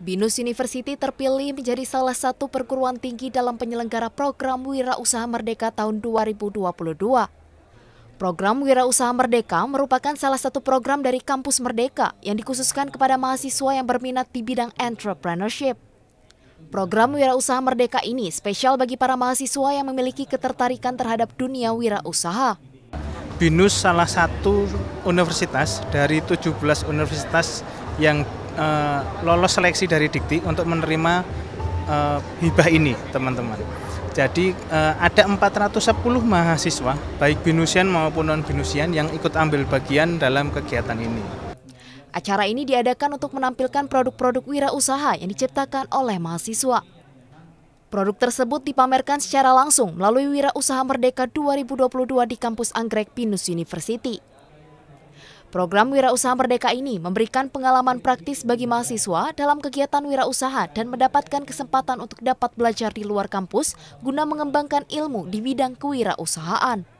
Binus University terpilih menjadi salah satu perguruan tinggi dalam penyelenggara program Wirausaha Merdeka tahun 2022. Program Wirausaha Merdeka merupakan salah satu program dari Kampus Merdeka yang dikhususkan kepada mahasiswa yang berminat di bidang entrepreneurship. Program Wirausaha Merdeka ini spesial bagi para mahasiswa yang memiliki ketertarikan terhadap dunia wirausaha. BINUS salah satu universitas dari 17 universitas yang uh, lolos seleksi dari Dikti untuk menerima uh, hibah ini, teman-teman. Jadi uh, ada 410 mahasiswa baik binusian maupun non binusian yang ikut ambil bagian dalam kegiatan ini. Acara ini diadakan untuk menampilkan produk-produk wirausaha yang diciptakan oleh mahasiswa. Produk tersebut dipamerkan secara langsung melalui Wirausaha Merdeka 2022 di kampus Anggrek Pinus University. Program Wirausaha Merdeka ini memberikan pengalaman praktis bagi mahasiswa dalam kegiatan wirausaha dan mendapatkan kesempatan untuk dapat belajar di luar kampus guna mengembangkan ilmu di bidang kewirausahaan.